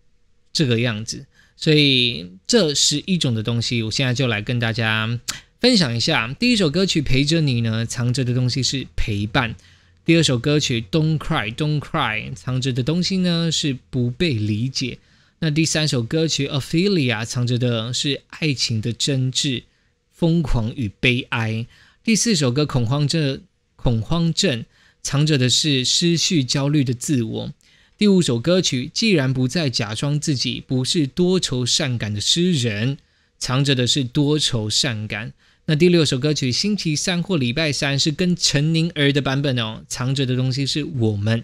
这个样子。所以这十一种的东西，我现在就来跟大家。分享一下，第一首歌曲陪着你呢，藏着的东西是陪伴；第二首歌曲 Don't Cry Don't Cry，藏着的东西呢是不被理解；那第三首歌曲 Ophelia，藏着的是爱情的真挚、疯狂与悲哀；第四首歌恐慌症，恐慌症藏着的是失去焦虑的自我；第五首歌曲既然不再假装自己不是多愁善感的诗人，藏着的是多愁善感。那第六首歌曲《星期三或礼拜三》是跟陈宁儿的版本哦，藏着的东西是我们。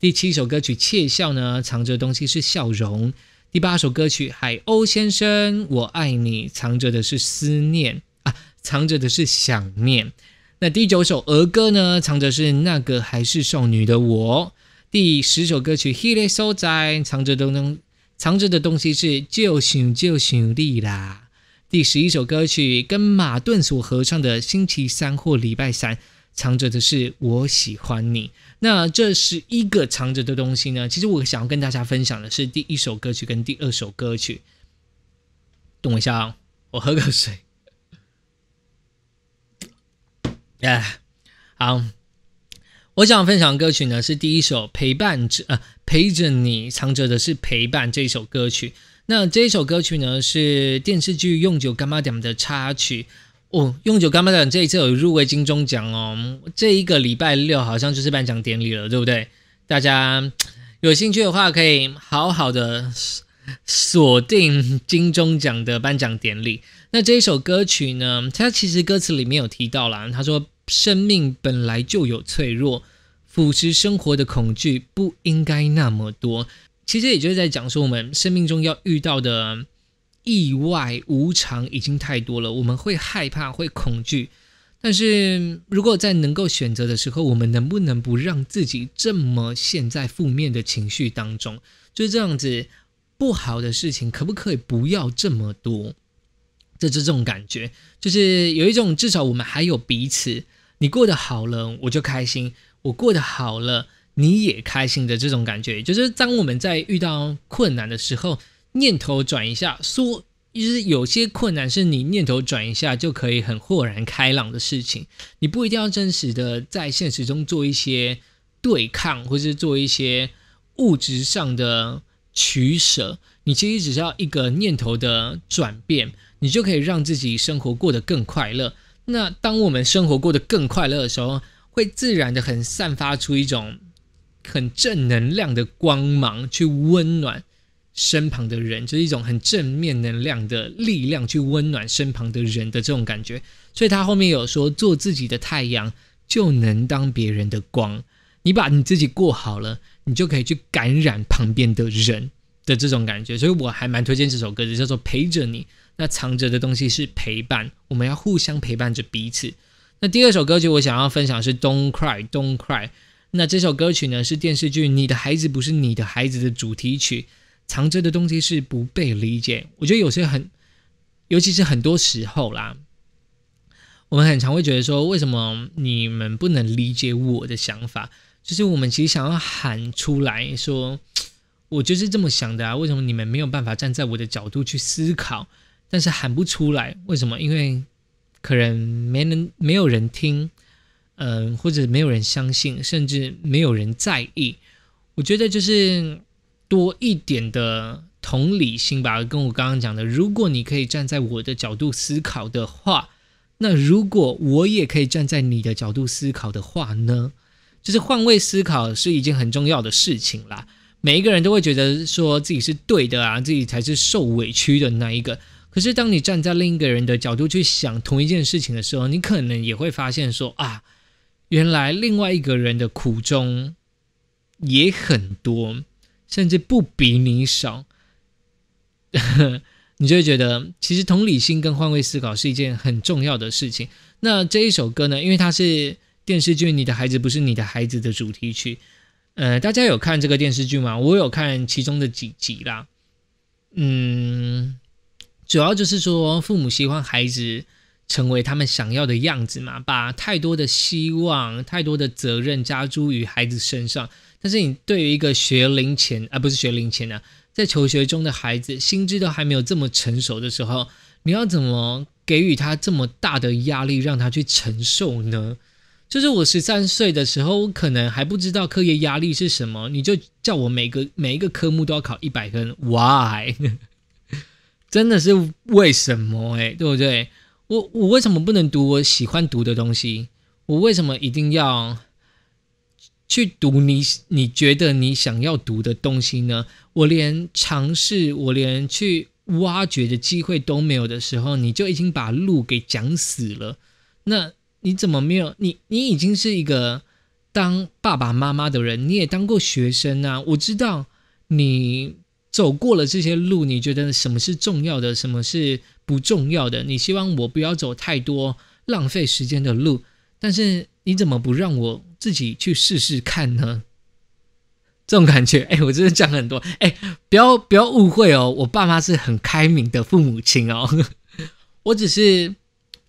第七首歌曲《窃笑》呢，藏着的东西是笑容。第八首歌曲《海鸥先生，我爱你》，藏着的是思念啊，藏着的是想念。那第九首儿歌呢，藏着是那个还是少女的我。第十首歌曲《He l i e s so t i 藏着的东，藏着的东西是就想就想你啦。第十一首歌曲跟马顿所合唱的《星期三或礼拜三》，藏着的是“我喜欢你”。那这十一个藏着的东西呢？其实我想要跟大家分享的是第一首歌曲跟第二首歌曲。等我一下，啊、我喝口水。哎，好，我想分享歌曲呢是第一首《陪伴者》，陪着你，藏着的是《陪伴》这首歌曲。那这一首歌曲呢，是电视剧《用酒干妈》点的插曲哦。《用酒干妈》点这一次有入围金钟奖哦，这一个礼拜六好像就是颁奖典礼了，对不对？大家 有兴趣的话，可以好好的锁定金钟奖的颁奖典礼。那这一首歌曲呢，它其实歌词里面有提到啦，他说：“生命本来就有脆弱，腐蚀生活的恐惧不应该那么多。”其实也就是在讲说，我们生命中要遇到的意外无常已经太多了，我们会害怕，会恐惧。但是如果在能够选择的时候，我们能不能不让自己这么陷在负面的情绪当中？就是这样子，不好的事情可不可以不要这么多？就是这种感觉，就是有一种至少我们还有彼此，你过得好了我就开心，我过得好了。你也开心的这种感觉，就是当我们在遇到困难的时候，念头转一下，说，就是有些困难是你念头转一下就可以很豁然开朗的事情。你不一定要真实的在现实中做一些对抗，或是做一些物质上的取舍，你其实只需要一个念头的转变，你就可以让自己生活过得更快乐。那当我们生活过得更快乐的时候，会自然的很散发出一种。很正能量的光芒去温暖身旁的人，就是一种很正面能量的力量去温暖身旁的人的这种感觉。所以他后面有说，做自己的太阳就能当别人的光。你把你自己过好了，你就可以去感染旁边的人的这种感觉。所以我还蛮推荐这首歌的，叫做《陪着你》。那藏着的东西是陪伴，我们要互相陪伴着彼此。那第二首歌曲我想要分享是《Don't Cry, Don't Cry》。那这首歌曲呢，是电视剧《你的孩子不是你的孩子》的主题曲，藏着的东西是不被理解。我觉得有些很，尤其是很多时候啦，我们很常会觉得说，为什么你们不能理解我的想法？就是我们其实想要喊出来说，我就是这么想的啊，为什么你们没有办法站在我的角度去思考？但是喊不出来，为什么？因为可能没能没有人听。嗯，或者没有人相信，甚至没有人在意。我觉得就是多一点的同理心吧。跟我刚刚讲的，如果你可以站在我的角度思考的话，那如果我也可以站在你的角度思考的话呢？就是换位思考是一件很重要的事情啦。每一个人都会觉得说自己是对的啊，自己才是受委屈的那一个。可是当你站在另一个人的角度去想同一件事情的时候，你可能也会发现说啊。原来另外一个人的苦衷也很多，甚至不比你少，你就会觉得其实同理心跟换位思考是一件很重要的事情。那这一首歌呢，因为它是电视剧《你的孩子不是你的孩子》的主题曲，呃，大家有看这个电视剧吗？我有看其中的几集啦。嗯，主要就是说父母喜欢孩子。成为他们想要的样子嘛？把太多的希望、太多的责任加诸于孩子身上。但是，你对于一个学龄前啊，不是学龄前呢，在求学中的孩子，心智都还没有这么成熟的时候，你要怎么给予他这么大的压力，让他去承受呢？就是我十三岁的时候，我可能还不知道学业压力是什么，你就叫我每个每一个科目都要考一百分，Why？真的是为什么？诶，对不对？我我为什么不能读我喜欢读的东西？我为什么一定要去读你你觉得你想要读的东西呢？我连尝试，我连去挖掘的机会都没有的时候，你就已经把路给讲死了。那你怎么没有？你你已经是一个当爸爸妈妈的人，你也当过学生啊。我知道你走过了这些路，你觉得什么是重要的？什么是？不重要的，你希望我不要走太多浪费时间的路，但是你怎么不让我自己去试试看呢？这种感觉，哎，我真的讲很多，哎，不要不要误会哦，我爸妈是很开明的父母亲哦，我只是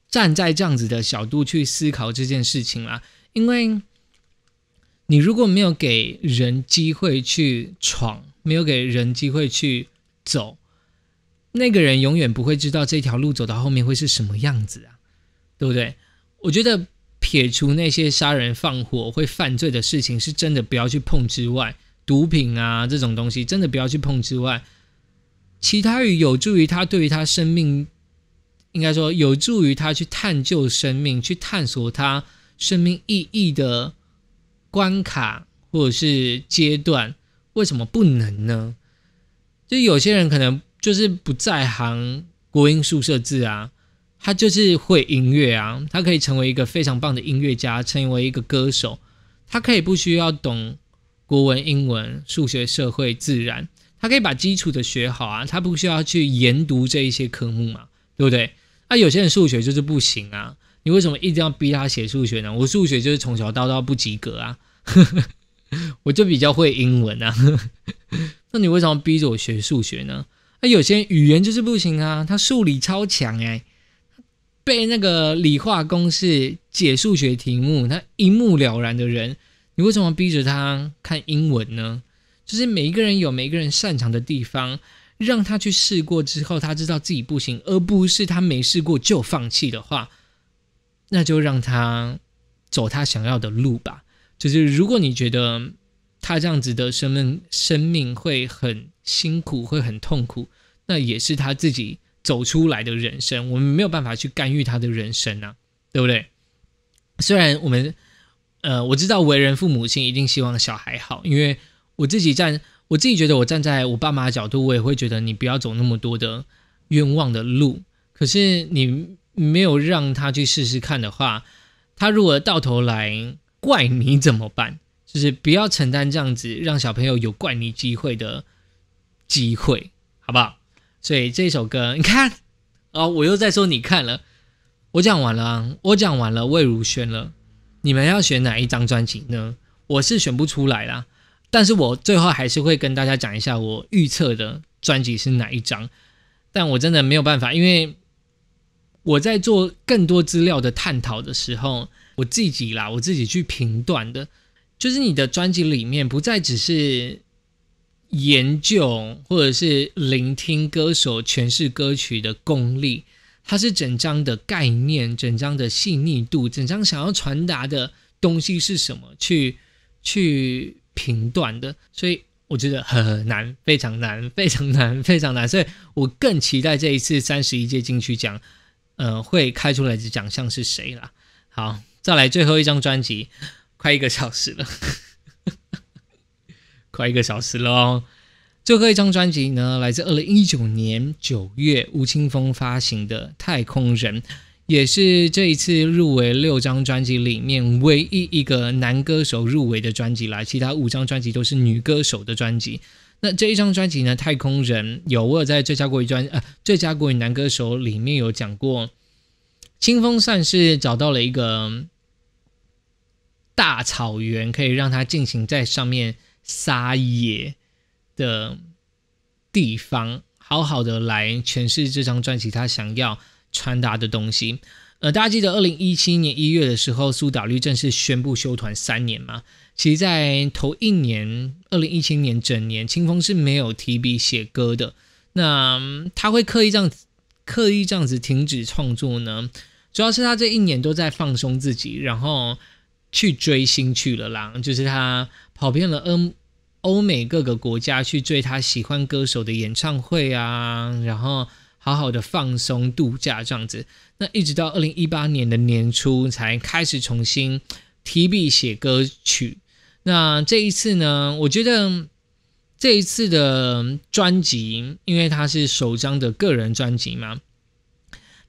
站在这样子的角度去思考这件事情啦，因为你如果没有给人机会去闯，没有给人机会去走。那个人永远不会知道这条路走到后面会是什么样子啊，对不对？我觉得撇除那些杀人放火会犯罪的事情是真的不要去碰之外，毒品啊这种东西真的不要去碰之外，其他与有助于他对于他生命，应该说有助于他去探究生命、去探索他生命意义的关卡或者是阶段，为什么不能呢？就有些人可能。就是不在行国音宿舍字啊，他就是会音乐啊，他可以成为一个非常棒的音乐家，成为一个歌手。他可以不需要懂国文、英文、数学、社会、自然，他可以把基础的学好啊，他不需要去研读这一些科目嘛，对不对？那有些人数学就是不行啊，你为什么一定要逼他写数学呢？我数学就是从小到大不及格啊，我就比较会英文啊，那你为什么逼着我学数学呢？他有些语言就是不行啊，他数理超强哎，背那个理化公式解数学题目，他一目了然的人，你为什么逼着他看英文呢？就是每一个人有每一个人擅长的地方，让他去试过之后，他知道自己不行，而不是他没试过就放弃的话，那就让他走他想要的路吧。就是如果你觉得他这样子的生命生命会很。辛苦会很痛苦，那也是他自己走出来的人生。我们没有办法去干预他的人生啊，对不对？虽然我们，呃，我知道为人父母亲一定希望小孩好，因为我自己站，我自己觉得我站在我爸妈的角度，我也会觉得你不要走那么多的冤枉的路。可是你没有让他去试试看的话，他如果到头来怪你怎么办？就是不要承担这样子，让小朋友有怪你机会的。机会好不好？所以这首歌，你看哦，我又在说你看了。我讲完了，我讲完了魏如萱了。你们要选哪一张专辑呢？我是选不出来啦。但是我最后还是会跟大家讲一下我预测的专辑是哪一张。但我真的没有办法，因为我在做更多资料的探讨的时候，我自己啦，我自己去评断的，就是你的专辑里面不再只是。研究或者是聆听歌手诠释歌曲的功力，它是整张的概念、整张的细腻度、整张想要传达的东西是什么去去评断的，所以我觉得很难，非常难，非常难，非常难，所以我更期待这一次三十一届金曲奖，呃，会开出来的奖项是谁啦。好，再来最后一张专辑，快一个小时了。快一个小时了哦。最后一张专辑呢，来自二零一九年九月吴青峰发行的《太空人》，也是这一次入围六张专辑里面唯一一个男歌手入围的专辑啦。其他五张专辑都是女歌手的专辑。那这一张专辑呢，《太空人》有我有在最佳国语专呃最佳国语男歌手里面有讲过，清风算是找到了一个大草原，可以让它进行在上面。撒野的地方，好好的来诠释这张专辑他想要传达的东西。呃，大家记得二零一七年一月的时候，苏打绿正式宣布休团三年嘛？其实，在头一年，二零一七年整年，清风是没有提笔写歌的。那他会刻意这样刻意这样子停止创作呢？主要是他这一年都在放松自己，然后去追星去了啦。就是他。跑遍了欧欧美各个国家去追他喜欢歌手的演唱会啊，然后好好的放松度假这样子。那一直到二零一八年的年初才开始重新提笔写歌曲。那这一次呢，我觉得这一次的专辑，因为他是首张的个人专辑嘛，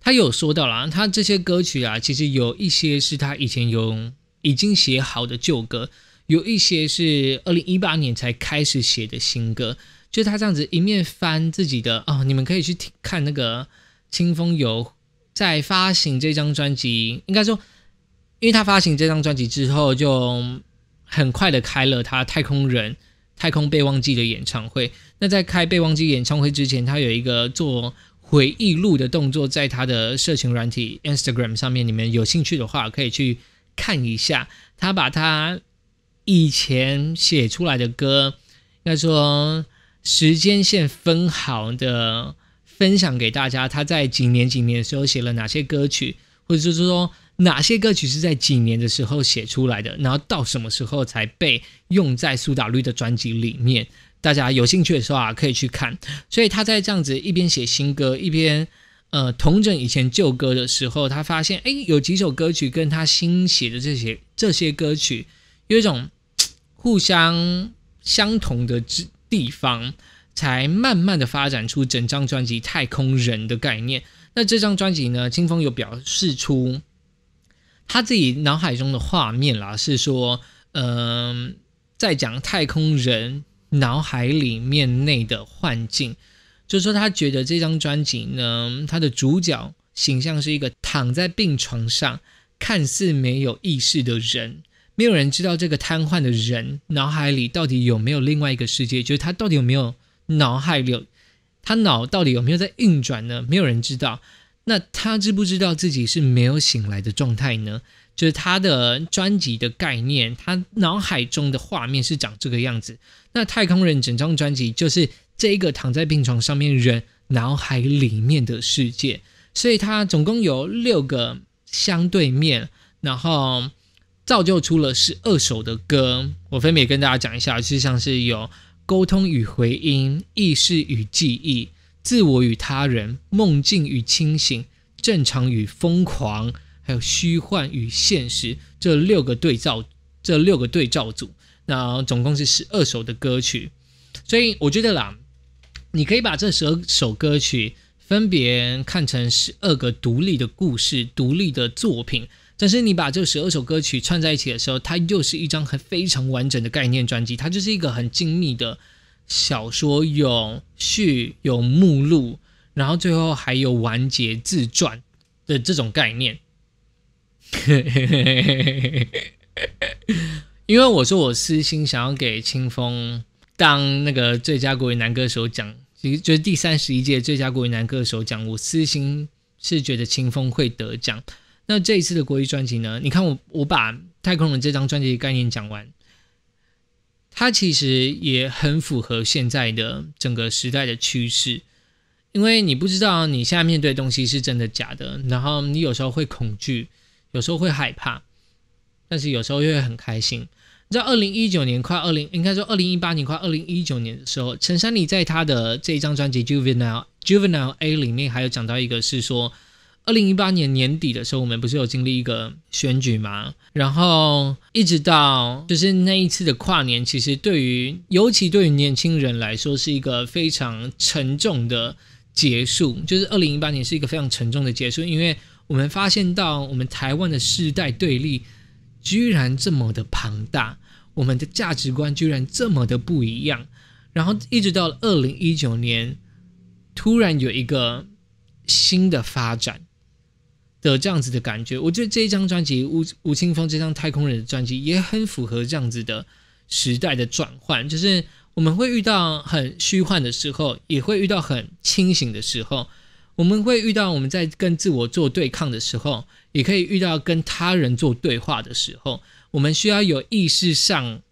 他有说到啦，他这些歌曲啊，其实有一些是他以前用已经写好的旧歌。有一些是二零一八年才开始写的新歌，就是他这样子一面翻自己的哦，你们可以去看那个清风游》在发行这张专辑，应该说，因为他发行这张专辑之后，就很快的开了他太空人太空备忘记的演唱会。那在开备忘记演唱会之前，他有一个做回忆录的动作，在他的社群软体 Instagram 上面，你们有兴趣的话可以去看一下，他把他。以前写出来的歌，应该说时间线分好的分享给大家。他在几年几年的时候写了哪些歌曲，或者是说哪些歌曲是在几年的时候写出来的，然后到什么时候才被用在苏打绿的专辑里面？大家有兴趣的时候啊，可以去看。所以他在这样子一边写新歌，一边呃重整以前旧歌的时候，他发现哎，有几首歌曲跟他新写的这些这些歌曲。有一种互相相同的之地方，才慢慢的发展出整张专辑《太空人》的概念。那这张专辑呢，清风有表示出他自己脑海中的画面啦，是说，嗯，在讲太空人脑海里面内的幻境，就是说他觉得这张专辑呢，他的主角形象是一个躺在病床上、看似没有意识的人。没有人知道这个瘫痪的人脑海里到底有没有另外一个世界，就是他到底有没有脑海里，他脑到底有没有在运转呢？没有人知道。那他知不知道自己是没有醒来的状态呢？就是他的专辑的概念，他脑海中的画面是长这个样子。那太空人整张专辑就是这一个躺在病床上面人脑海里面的世界，所以他总共有六个相对面，然后。造就出了十二首的歌，我分别跟大家讲一下，实像是有沟通与回音，意识与记忆，自我与他人，梦境与清醒，正常与疯狂，还有虚幻与现实这六个对照，这六个对照组，那总共是十二首的歌曲，所以我觉得啦，你可以把这十二首歌曲分别看成十二个独立的故事、独立的作品。但是你把这十二首歌曲串在一起的时候，它又是一张很非常完整的概念专辑。它就是一个很精密的小说有序有目录，然后最后还有完结自传的这种概念。因为我说我私心想要给清风当那个最佳国语男歌手奖，其实就是第三十一届最佳国语男歌手奖。我私心是觉得清风会得奖。那这一次的国语专辑呢？你看我，我把《太空人》这张专辑的概念讲完，它其实也很符合现在的整个时代的趋势，因为你不知道你现在面对东西是真的假的，然后你有时候会恐惧，有时候会害怕，但是有时候又会很开心。你知道，二零一九年快二零，应该说二零一八年快二零一九年的时候，陈珊妮在她的这一张专辑《Juvenile》《Juvenile A》里面，还有讲到一个是说。二零一八年年底的时候，我们不是有经历一个选举嘛？然后一直到就是那一次的跨年，其实对于尤其对于年轻人来说，是一个非常沉重的结束。就是二零一八年是一个非常沉重的结束，因为我们发现到我们台湾的世代对立居然这么的庞大，我们的价值观居然这么的不一样。然后一直到了二零一九年，突然有一个新的发展。的这样子的感觉，我觉得这一张专辑吴吴青峰这张《太空人》的专辑也很符合这样子的时代的转换，就是我们会遇到很虚幻的时候，也会遇到很清醒的时候，我们会遇到我们在跟自我做对抗的时候，也可以遇到跟他人做对话的时候，我们需要有意识上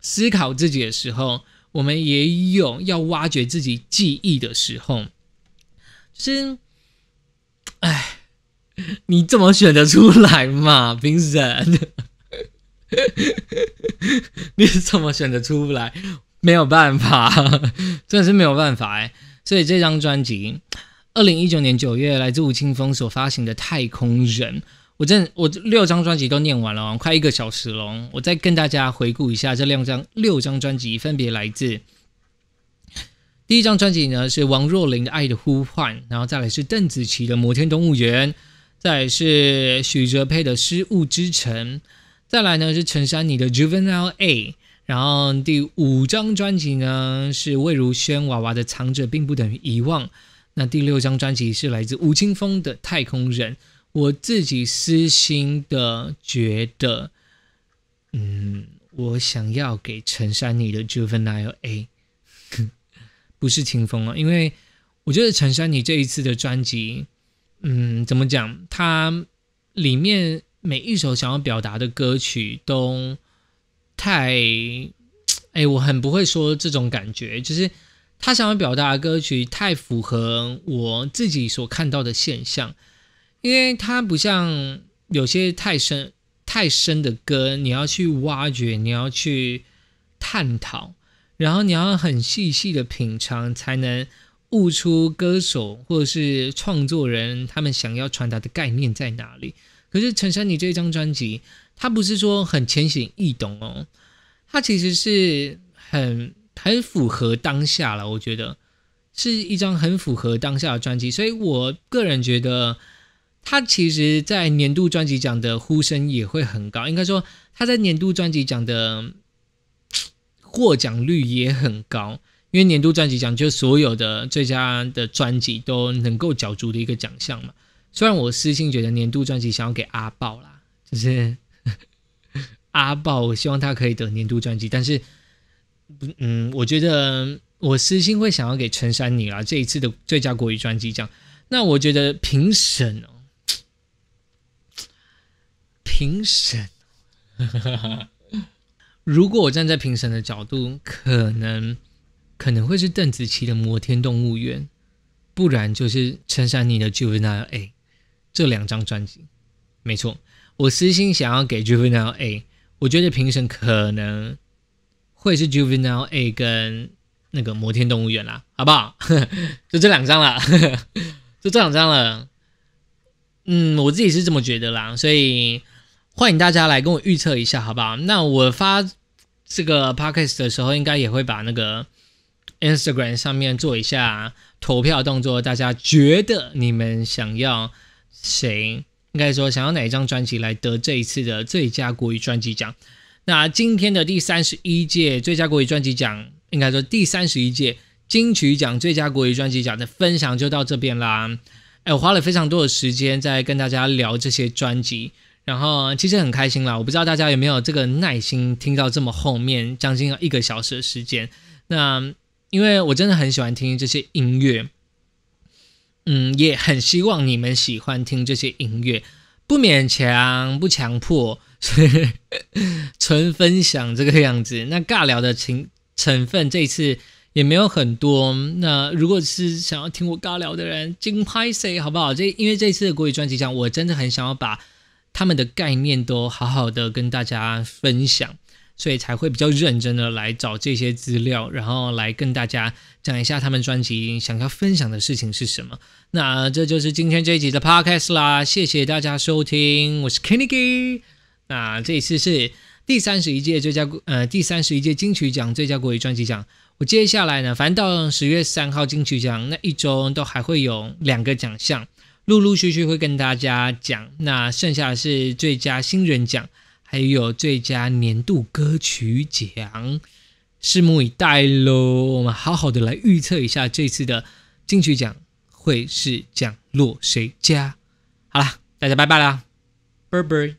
思考自己的时候，我们也有要挖掘自己记忆的时候，就是，哎，你怎么选得出来嘛？评审，你怎么选得出来？没有办法，真的是没有办法哎。所以这张专辑，二零一九年九月来自吴青峰所发行的《太空人》，我真我六张专辑都念完了，快一个小时了。我再跟大家回顾一下，这两张六张专辑分别来自第一张专辑呢是王若琳的《爱的呼唤》，然后再来是邓紫棋的《摩天动物园》。再是许哲佩的《失物之城》，再来呢是陈珊妮的《Juvenile A》，然后第五张专辑呢是魏如萱娃娃的《藏着并不等于遗忘》，那第六张专辑是来自吴青峰的《太空人》。我自己私心的觉得，嗯，我想要给陈珊妮的《Juvenile A》，不是青峰啊，因为我觉得陈珊妮这一次的专辑。嗯，怎么讲？他里面每一首想要表达的歌曲都太……哎，我很不会说这种感觉，就是他想要表达的歌曲太符合我自己所看到的现象，因为它不像有些太深、太深的歌，你要去挖掘，你要去探讨，然后你要很细细的品尝才能。悟出歌手或者是创作人他们想要传达的概念在哪里？可是陈珊，妮这张专辑，它不是说很浅显易懂哦，它其实是很很符合当下了，我觉得是一张很符合当下的专辑，所以我个人觉得，它其实在年度专辑奖的呼声也会很高，应该说他在年度专辑奖的获奖率也很高。因为年度专辑奖就所有的最佳的专辑都能够角逐的一个奖项嘛。虽然我私心觉得年度专辑想要给阿豹啦，就是 阿豹，我希望他可以得年度专辑。但是，嗯，我觉得我私心会想要给陈珊妮啦。这一次的最佳国语专辑奖，那我觉得评审哦，评审，如果我站在评审的角度，可能。可能会是邓紫棋的《摩天动物园》，不然就是陈珊妮的《Juvenile A》这两张专辑，没错。我私心想要给《Juvenile A》，我觉得评审可能会是《Juvenile A》跟那个《摩天动物园》啦，好不好？就这两张了，就这两张了。嗯，我自己是这么觉得啦，所以欢迎大家来跟我预测一下，好不好？那我发这个 podcast 的时候，应该也会把那个。Instagram 上面做一下投票动作，大家觉得你们想要谁？应该说想要哪一张专辑来得这一次的最佳国语专辑奖？那今天的第三十一届最佳国语专辑奖，应该说第三十一届金曲奖最佳国语专辑奖的分享就到这边啦。哎，我花了非常多的时间在跟大家聊这些专辑，然后其实很开心啦。我不知道大家有没有这个耐心听到这么后面将近一个小时的时间，那。因为我真的很喜欢听这些音乐，嗯，也很希望你们喜欢听这些音乐，不勉强，不强迫，纯分享这个样子。那尬聊的情成分这一次也没有很多。那如果是想要听我尬聊的人，金拍谁好不好？这因为这次的国语专辑奖，我真的很想要把他们的概念都好好的跟大家分享。所以才会比较认真的来找这些资料，然后来跟大家讲一下他们专辑想要分享的事情是什么。那这就是今天这一集的 podcast 啦，谢谢大家收听，我是 Kenny。那这一次是第三十一届最佳呃第三十一届金曲奖最佳国语专辑奖。我接下来呢，反正到十月三号金曲奖那一周都还会有两个奖项，陆陆续续会跟大家讲。那剩下是最佳新人奖。还有最佳年度歌曲奖，拭目以待喽！我们好好的来预测一下这次的金曲奖会是奖落谁家？好啦，大家拜拜啦，拜拜！